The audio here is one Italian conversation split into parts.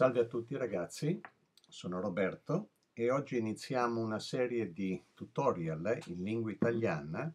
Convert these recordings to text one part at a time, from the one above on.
Salve a tutti ragazzi, sono Roberto e oggi iniziamo una serie di tutorial in lingua italiana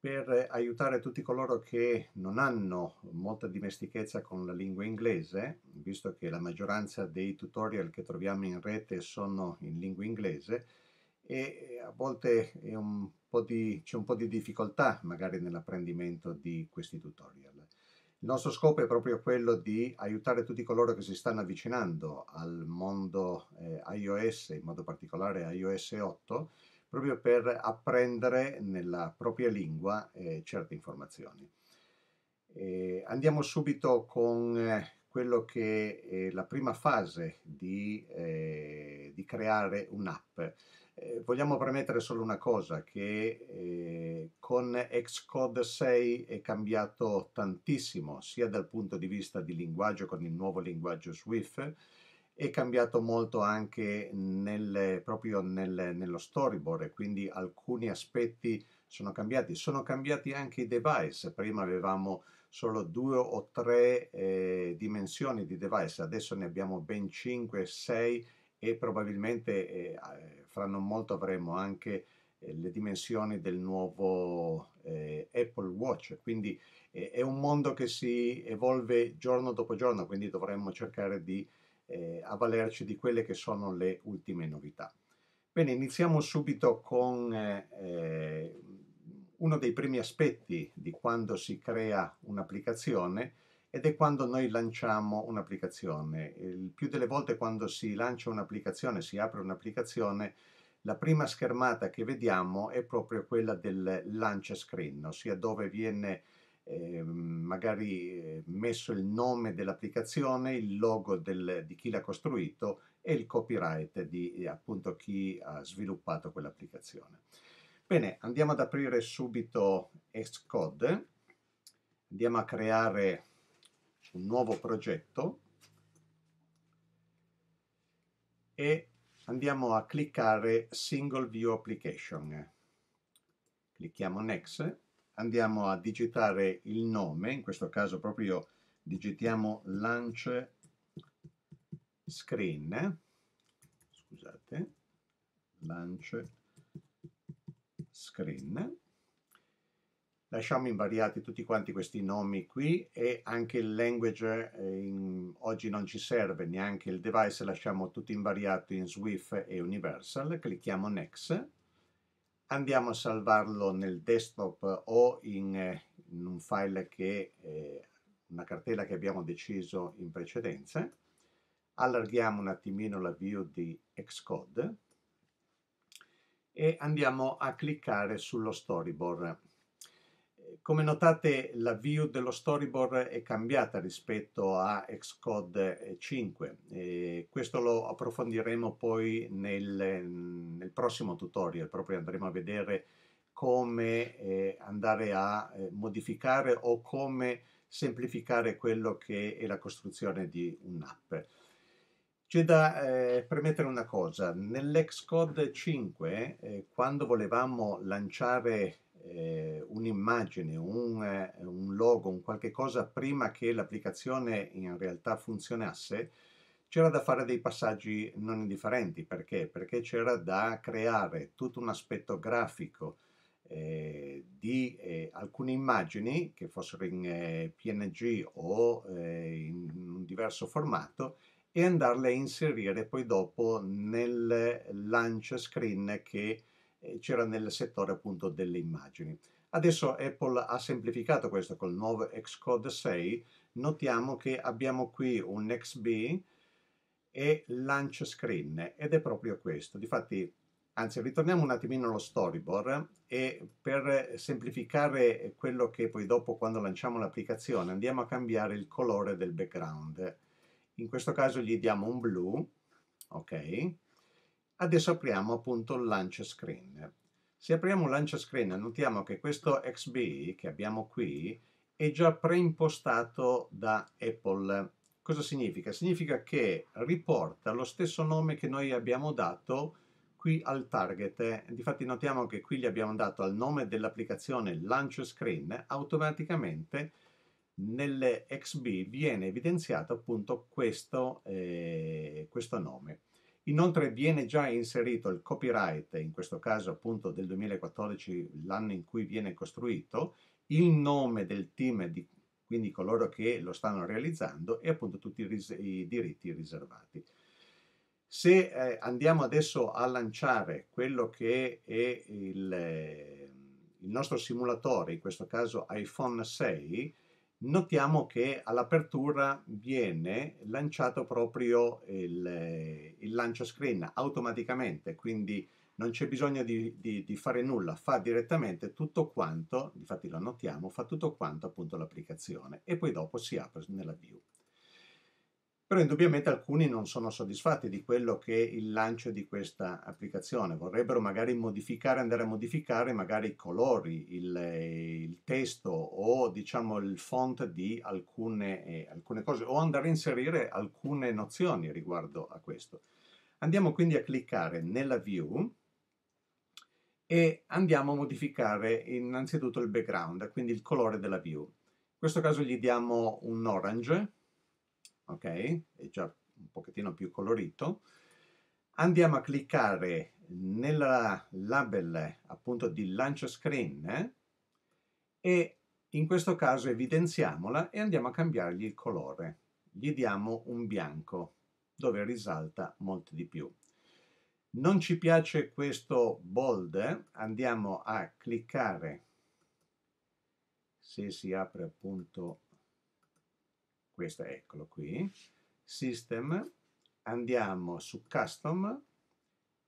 per aiutare tutti coloro che non hanno molta dimestichezza con la lingua inglese, visto che la maggioranza dei tutorial che troviamo in rete sono in lingua inglese e a volte c'è un po' di difficoltà magari nell'apprendimento di questi tutorial. Il nostro scopo è proprio quello di aiutare tutti coloro che si stanno avvicinando al mondo eh, iOS, in modo particolare iOS 8, proprio per apprendere nella propria lingua eh, certe informazioni. Eh, andiamo subito con eh, quello che è la prima fase di, eh, di creare un'app. Eh, vogliamo premettere solo una cosa, che eh, con Xcode 6 è cambiato tantissimo, sia dal punto di vista di linguaggio con il nuovo linguaggio Swift, è cambiato molto anche nel, proprio nel, nello storyboard, quindi alcuni aspetti sono cambiati. Sono cambiati anche i device, prima avevamo solo due o tre eh, dimensioni di device, adesso ne abbiamo ben 5, 6 e probabilmente eh, fra non molto avremo anche eh, le dimensioni del nuovo eh, Apple Watch, quindi eh, è un mondo che si evolve giorno dopo giorno, quindi dovremmo cercare di eh, avvalerci di quelle che sono le ultime novità. Bene, iniziamo subito con eh, eh, uno dei primi aspetti di quando si crea un'applicazione ed è quando noi lanciamo un'applicazione. Il più delle volte quando si lancia un'applicazione, si apre un'applicazione, la prima schermata che vediamo è proprio quella del launch screen, ossia dove viene ehm, eh, magari messo il nome dell'applicazione, il logo del, di chi l'ha costruito e il copyright di eh, appunto chi ha sviluppato quell'applicazione. Bene, andiamo ad aprire subito Xcode, andiamo a creare un nuovo progetto e andiamo a cliccare Single View Application. Clicchiamo Next, andiamo a digitare il nome, in questo caso proprio digitiamo Launch Screen, scusate, Launch Screen, Lasciamo invariati tutti quanti questi nomi qui e anche il language eh, in, oggi non ci serve, neanche il device, lasciamo tutto invariato in Swift e Universal, clicchiamo Next, andiamo a salvarlo nel desktop o in, in un file che è eh, una cartella che abbiamo deciso in precedenza, allarghiamo un attimino la view di Xcode e andiamo a cliccare sullo storyboard come notate la view dello storyboard è cambiata rispetto a Xcode 5 eh, e questo lo approfondiremo poi nel, nel, prossimo tutorial proprio andremo a vedere come eh, andare a eh, modificare o come semplificare quello che è la costruzione di un'app. C'è da eh, premettere una cosa, nell'Xcode 5 eh, quando volevamo lanciare eh, un'immagine, un, eh, un, logo, un qualche cosa prima che l'applicazione in realtà funzionasse, c'era da fare dei passaggi non indifferenti. Perché? Perché c'era da creare tutto un aspetto grafico eh, di eh, alcune immagini che fossero in eh, PNG o eh, in un diverso formato e andarle a inserire poi dopo nel launch screen che c'era nel settore appunto delle immagini. Adesso Apple ha semplificato questo col nuovo Xcode 6, notiamo che abbiamo qui un XB e launch screen ed è proprio questo. Difatti, anzi, ritorniamo un attimino allo storyboard e per semplificare quello che poi dopo quando lanciamo l'applicazione andiamo a cambiare il colore del background. In questo caso gli diamo un blu, ok? Adesso apriamo appunto il launch screen. Se apriamo il launch screen notiamo che questo XB che abbiamo qui è già preimpostato da Apple. Cosa significa? Significa che riporta lo stesso nome che noi abbiamo dato qui al target. Difatti notiamo che qui gli abbiamo dato al nome dell'applicazione launch screen automaticamente nelle XB viene evidenziato appunto questo, eh, questo nome. Inoltre viene già inserito il copyright, in questo caso appunto del 2014, l'anno in cui viene costruito, il nome del team, di, quindi coloro che lo stanno realizzando e appunto tutti i, diritti riservati. Se eh, andiamo adesso a lanciare quello che è il, il nostro simulatore, in questo caso iPhone 6, notiamo che all'apertura viene lanciato proprio il, eh, il lancio screen automaticamente, quindi non c'è bisogno di, di, di, fare nulla, fa direttamente tutto quanto, infatti lo notiamo, fa tutto quanto appunto l'applicazione e poi dopo si apre nella view però indubbiamente alcuni non sono soddisfatti di quello che è il lancio di questa applicazione, vorrebbero magari modificare, andare a modificare magari i colori, il, eh, il testo o diciamo il font di alcune, eh, alcune cose o andare a inserire alcune nozioni riguardo a questo. Andiamo quindi a cliccare nella view e andiamo a modificare innanzitutto il background, quindi il colore della view. In questo caso gli diamo un orange, ok? È già un pochettino più colorito. Andiamo a cliccare nella label appunto di lancio screen eh? e in questo caso evidenziamola e andiamo a cambiargli il colore. Gli diamo un bianco dove risalta molto di più. Non ci piace questo bold, eh? andiamo a cliccare se si apre appunto questo eccolo qui, System, andiamo su Custom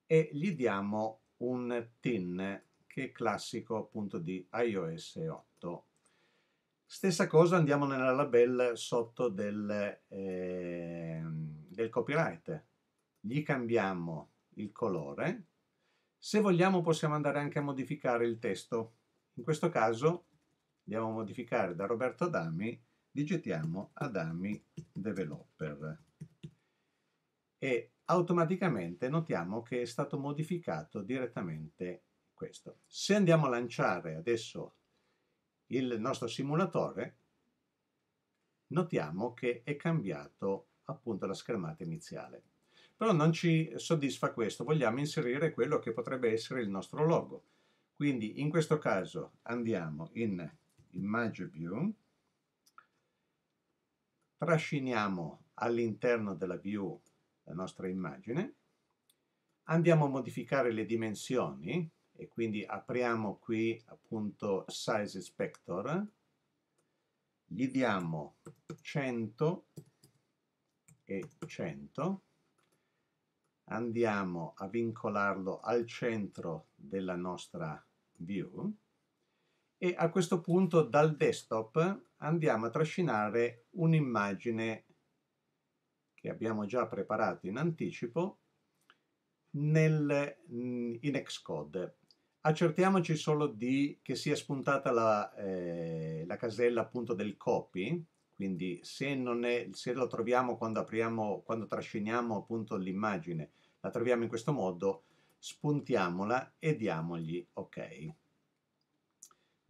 e gli diamo un tin che è classico appunto di iOS 8. Stessa cosa andiamo nella label sotto del, eh, del copyright, gli cambiamo il colore, se vogliamo possiamo andare anche a modificare il testo, in questo caso andiamo a modificare da Roberto Dami digitiamo Adami Developer e automaticamente notiamo che è stato modificato direttamente questo. Se andiamo a lanciare adesso il nostro simulatore, notiamo che è cambiato appunto la schermata iniziale. Però non ci soddisfa questo, vogliamo inserire quello che potrebbe essere il nostro logo. Quindi in questo caso andiamo in Image View, trasciniamo all'interno della view la nostra immagine, andiamo a modificare le dimensioni e quindi apriamo qui appunto Size Inspector, gli diamo 100 e 100, andiamo a vincolarlo al centro della nostra view, e a questo punto dal desktop andiamo a trascinare un'immagine che abbiamo già preparato in anticipo nel, mm, in Xcode. Accertiamoci solo di, che sia spuntata la, eh, la casella appunto del copy, quindi se, è, se la troviamo quando, apriamo, quando trasciniamo appunto l'immagine, la troviamo in questo modo, spuntiamola e diamogli ok.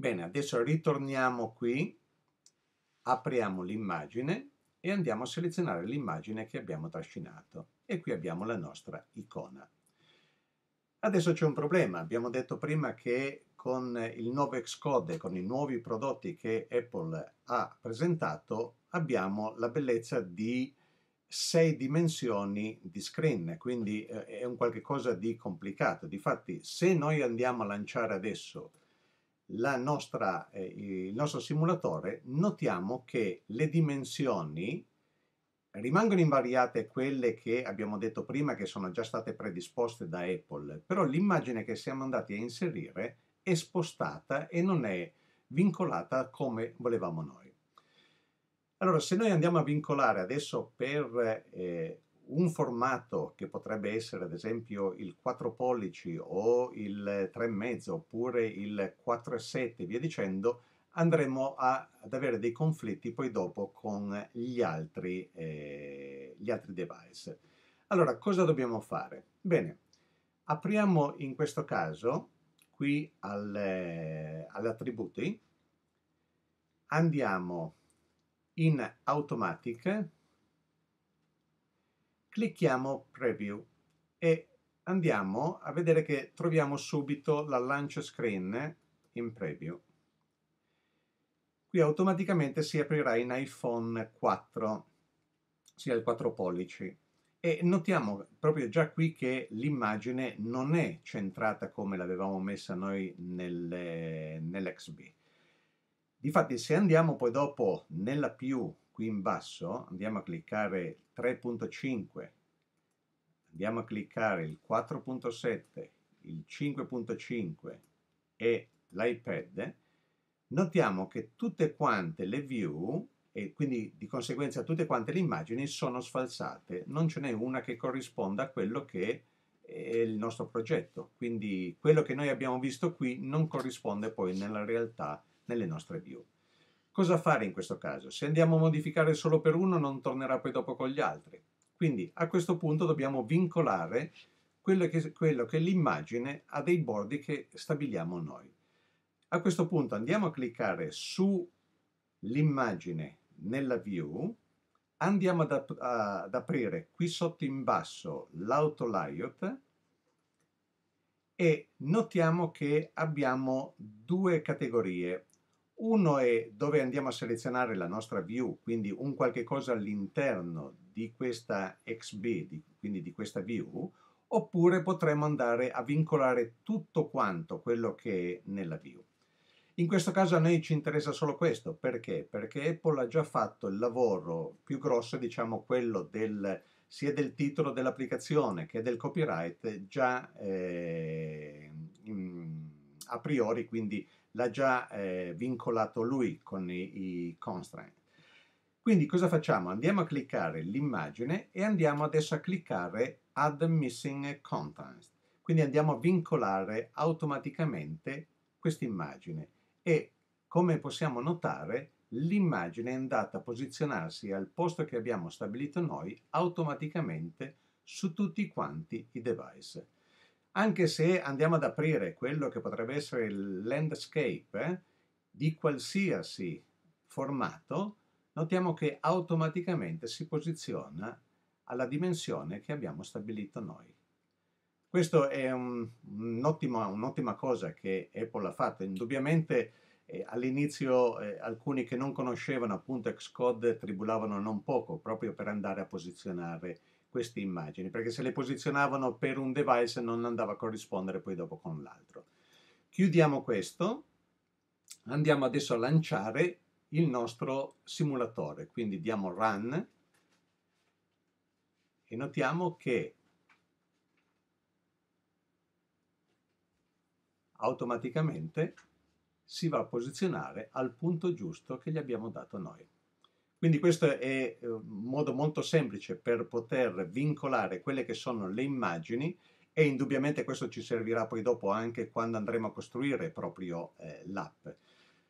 Bene, adesso ritorniamo qui, apriamo l'immagine e andiamo a selezionare l'immagine che abbiamo trascinato e qui abbiamo la nostra icona. Adesso c'è un problema, abbiamo detto prima che con il nuovo Xcode, con i nuovi prodotti che Apple ha presentato, abbiamo la bellezza di sei dimensioni di screen, quindi eh, è un qualche cosa di complicato. Difatti, se noi andiamo a lanciare adesso nostra, eh, il nostro simulatore, notiamo che le dimensioni rimangono invariate quelle che abbiamo detto prima che sono già state predisposte da Apple, però l'immagine che siamo andati a inserire è spostata e non è vincolata come volevamo noi. Allora, se noi andiamo a vincolare adesso per eh, un formato che potrebbe essere ad esempio il 4 pollici o il 3,5 oppure il 4,7 e via dicendo, andremo a, ad avere dei conflitti poi dopo con gli altri, eh, gli altri device. Allora, cosa dobbiamo fare? Bene, apriamo in questo caso qui al, eh, all'attributi, andiamo in automatic, clicchiamo Preview e andiamo a vedere che troviamo subito la launch screen in Preview. Qui automaticamente si aprirà in iPhone 4, sia il 4 pollici. E notiamo proprio già qui che l'immagine non è centrata come l'avevamo messa noi nell'XB. Nell Difatti se andiamo poi dopo nella più qui in basso andiamo a cliccare 3.5 andiamo a cliccare il 4.7 il 5.5 e l'iPad notiamo che tutte quante le view e quindi di conseguenza tutte quante le immagini sono sfalsate non ce n'è una che corrisponda a quello che è il nostro progetto quindi quello che noi abbiamo visto qui non corrisponde poi nella realtà nelle nostre view Cosa fare in questo caso? Se andiamo a modificare solo per uno non tornerà poi dopo con gli altri. Quindi a questo punto dobbiamo vincolare quello che, è l'immagine a dei bordi che stabiliamo noi. A questo punto andiamo a cliccare sull'immagine nella view, andiamo ad, ap ad aprire qui sotto in basso l'auto layout e notiamo che abbiamo due categorie uno è dove andiamo a selezionare la nostra view, quindi un qualche cosa all'interno di questa XB, di, quindi di questa view, oppure potremmo andare a vincolare tutto quanto quello che è nella view. In questo caso a noi ci interessa solo questo, perché? Perché Apple ha già fatto il lavoro più grosso, diciamo quello del, sia del titolo dell'applicazione che del copyright, già eh, mm, a priori, quindi l'ha già eh, vincolato lui con i, i constraint. Quindi cosa facciamo? Andiamo a cliccare l'immagine e andiamo adesso a cliccare Add Missing Contents. Quindi andiamo a vincolare automaticamente questa immagine e come possiamo notare l'immagine è andata a posizionarsi al posto che abbiamo stabilito noi automaticamente su tutti quanti i device anche se andiamo ad aprire quello che potrebbe essere il landscape eh, di qualsiasi formato, notiamo che automaticamente si posiziona alla dimensione che abbiamo stabilito noi. Questo è un'ottima un un cosa che Apple ha fatto, indubbiamente eh, all'inizio eh, alcuni che non conoscevano appunto Xcode tribulavano non poco proprio per andare a posizionare queste immagini, perché se le posizionavano per un device non andava a corrispondere poi dopo con l'altro. Chiudiamo questo, andiamo adesso a lanciare il nostro simulatore, quindi diamo run e notiamo che automaticamente si va a posizionare al punto giusto che gli abbiamo dato noi. Quindi questo è eh, un modo molto semplice per poter vincolare quelle che sono le immagini e indubbiamente questo ci servirà poi dopo anche quando andremo a costruire proprio eh, l'app.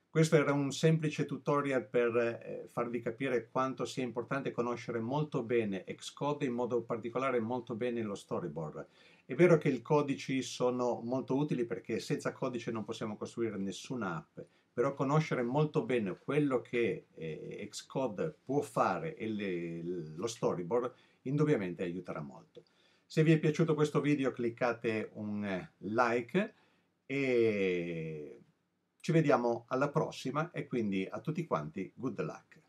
Questo era un semplice tutorial per eh, farvi capire quanto sia importante conoscere molto bene Xcode, in modo particolare molto bene lo storyboard. È vero che i codici sono molto utili perché senza codice non possiamo costruire nessuna app, però conoscere molto bene quello che eh, Xcode può fare e le, lo storyboard indubbiamente aiuterà molto. Se vi è piaciuto questo video cliccate un eh, like e ci vediamo alla prossima e quindi a tutti quanti good luck.